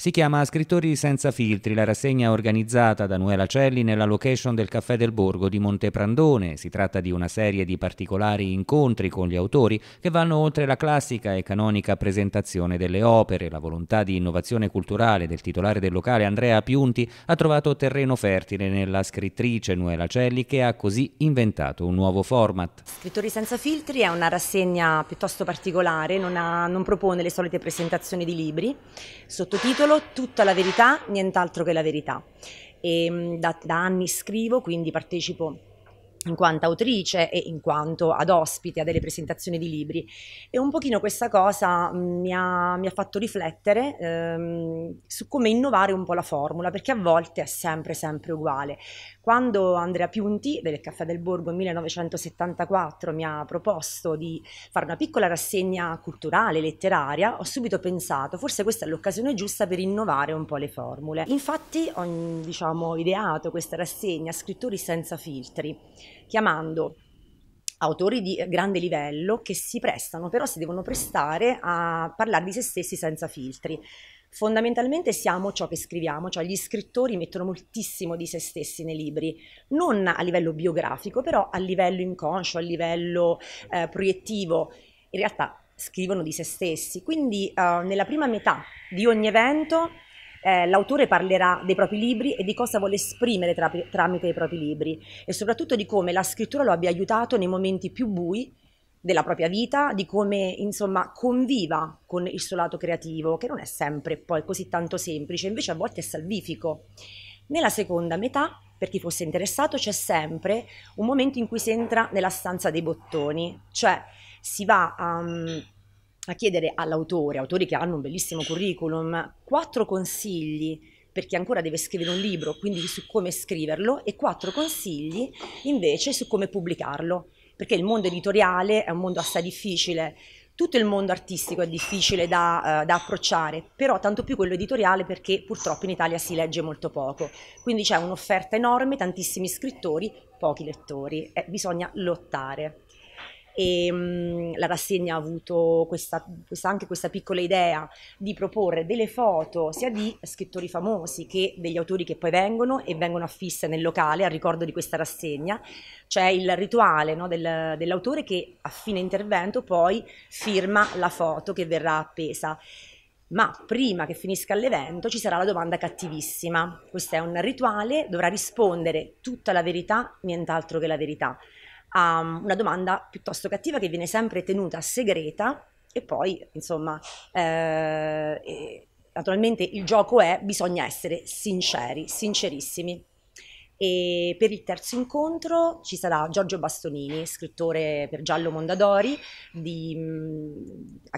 Si chiama Scrittori senza filtri, la rassegna organizzata da Nuela Celli nella location del Caffè del Borgo di Monteprandone. Si tratta di una serie di particolari incontri con gli autori che vanno oltre la classica e canonica presentazione delle opere. La volontà di innovazione culturale del titolare del locale Andrea Piunti ha trovato terreno fertile nella scrittrice Nuela Celli che ha così inventato un nuovo format. Scrittori senza filtri è una rassegna piuttosto particolare, non, ha, non propone le solite presentazioni di libri, sottotitolo titolo Tutta la verità, nient'altro che la verità. E, ehm, da, da anni scrivo, quindi partecipo in quanto autrice e in quanto ad ospite a delle presentazioni di libri e un pochino questa cosa mm, mi ha, mi ha fatto riflettere ehm, su come innovare un po' la formula perché a volte è sempre sempre uguale quando Andrea Piunti del Caffè del Borgo 1974 mi ha proposto di fare una piccola rassegna culturale, letteraria, ho subito pensato forse questa è l'occasione giusta per innovare un po' le formule. Infatti ho mm, diciamo, ideato questa rassegna Scrittori senza filtri chiamando autori di grande livello che si prestano, però si devono prestare a parlare di se stessi senza filtri. Fondamentalmente siamo ciò che scriviamo, cioè gli scrittori mettono moltissimo di se stessi nei libri, non a livello biografico, però a livello inconscio, a livello eh, proiettivo. In realtà scrivono di se stessi, quindi eh, nella prima metà di ogni evento eh, l'autore parlerà dei propri libri e di cosa vuole esprimere tra, tramite i propri libri e soprattutto di come la scrittura lo abbia aiutato nei momenti più bui della propria vita, di come insomma conviva con il suo lato creativo, che non è sempre poi così tanto semplice, invece a volte è salvifico. Nella seconda metà, per chi fosse interessato, c'è sempre un momento in cui si entra nella stanza dei bottoni, cioè si va a... Um, ehm, a chiedere all'autore, autori che hanno un bellissimo curriculum, quattro consigli per chi ancora deve scrivere un libro, quindi su come scriverlo, e quattro consigli invece su come pubblicarlo, perché il mondo editoriale è un mondo assai difficile, tutto il mondo artistico è difficile da, uh, da, approcciare, però tanto più quello editoriale perché purtroppo in Italia si legge molto poco. Quindi c'è un'offerta enorme, tantissimi scrittori, pochi lettori e bisogna lottare e mh, mhmm, la rassegna ha avuto questa, questa, anche questa piccola idea di proporre delle foto sia di scrittori famosi che degli autori che poi vengono e vengono affisse nel locale a ricordo di questa rassegna. C'è il rituale no, del, dell'autore che a fine intervento poi firma la foto che verrà appesa ma prima che finisca l'evento ci sarà la domanda cattivissima. Questo è un rituale, dovrà rispondere tutta la verità, nient'altro che la verità a mm, una domanda piuttosto cattiva che viene sempre tenuta segreta e poi, insomma, eh, naturalmente il gioco è bisogna essere sinceri, sincerissimi. E per il terzo incontro ci sarà Giorgio Bastonini, scrittore per Giallo Mondadori, di, mm,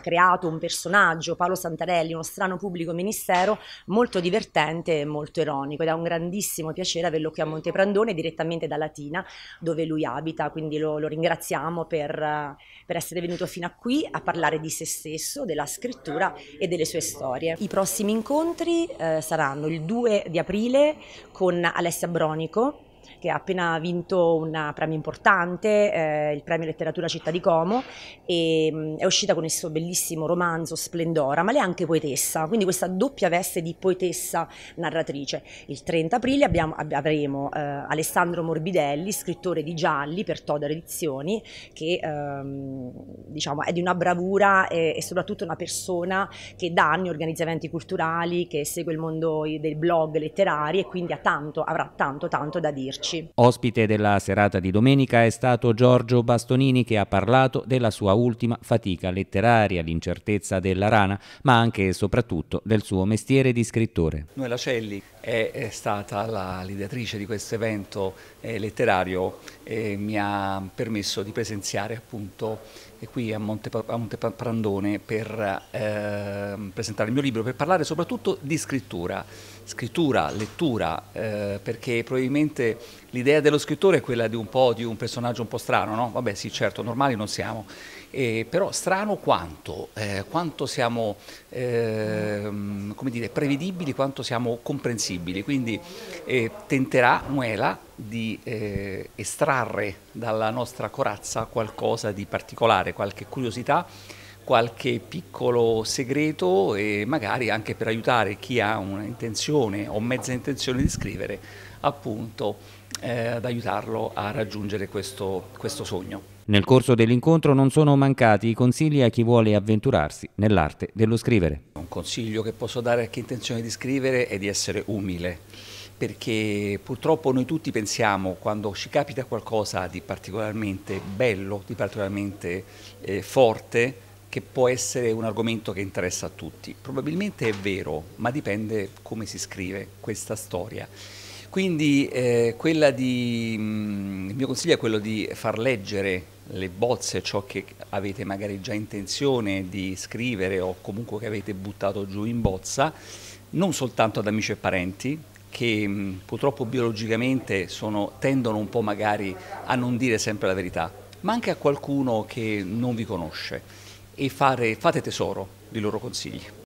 creato un personaggio, Paolo Santarelli, uno strano pubblico ministero, molto divertente e molto ironico ed è un grandissimo piacere averlo qui a Monteprandone direttamente da Latina dove lui abita, quindi lo, lo ringraziamo per, per essere venuto fino a qui a parlare di se stesso, della scrittura e delle sue storie. I prossimi incontri eh, saranno il 2 di aprile con Alessia Bronico che ha appena vinto un premio importante, eh, il premio Letteratura Città di Como, e mh, mm, è uscita con il suo bellissimo romanzo Splendora, ma lei è anche poetessa, quindi questa doppia veste di poetessa narratrice. Il 30 aprile abbiamo, ab avremo eh, Alessandro Morbidelli, scrittore di Gialli per Toda Edizioni, che ehm, diciamo, è di una bravura e, e soprattutto una persona che da anni organizza eventi culturali, che segue il mondo dei blog letterari e quindi ha tanto, avrà tanto tanto da dire risentirci. Ospite della serata di domenica è stato Giorgio Bastonini che ha parlato della sua ultima fatica letteraria, l'incertezza della rana, ma anche e soprattutto del suo mestiere di scrittore. Noela Celli è stata la l'ideatrice di questo evento eh, letterario e mi ha permesso di presenziare appunto eh, qui a Monte, a Monte Prandone per eh, ehm, presentare il mio libro, per parlare soprattutto di scrittura scrittura, lettura, eh, perché probabilmente l'idea dello scrittore è quella di un po' di un personaggio un po' strano, no? Vabbè sì, certo, normali non siamo, eh, però strano quanto, eh, quanto siamo, ehm, come dire, prevedibili, quanto siamo comprensibili, quindi eh, tenterà Nuela di eh, estrarre dalla nostra corazza qualcosa di particolare, qualche curiosità, qualche piccolo segreto e magari anche per aiutare chi ha un'intenzione o mezza intenzione di scrivere appunto eh, ad aiutarlo a raggiungere questo, questo sogno. Nel corso dell'incontro non sono mancati i consigli a chi vuole avventurarsi nell'arte dello scrivere. Un consiglio che posso dare a chi ha intenzione di scrivere è di essere umile, perché purtroppo noi tutti pensiamo quando ci capita qualcosa di particolarmente bello, di particolarmente eh, forte, che può essere un argomento che interessa a tutti. Probabilmente è vero, ma dipende come si scrive questa storia. Quindi eh, di, mh, mm, il mio consiglio è quello di far leggere le bozze, ciò che avete magari già intenzione di scrivere o comunque che avete buttato giù in bozza, non soltanto ad amici e parenti, che mh, mm, purtroppo biologicamente sono, tendono un po' magari a non dire sempre la verità, ma anche a qualcuno che non vi conosce e fare, fate tesoro dei loro consigli.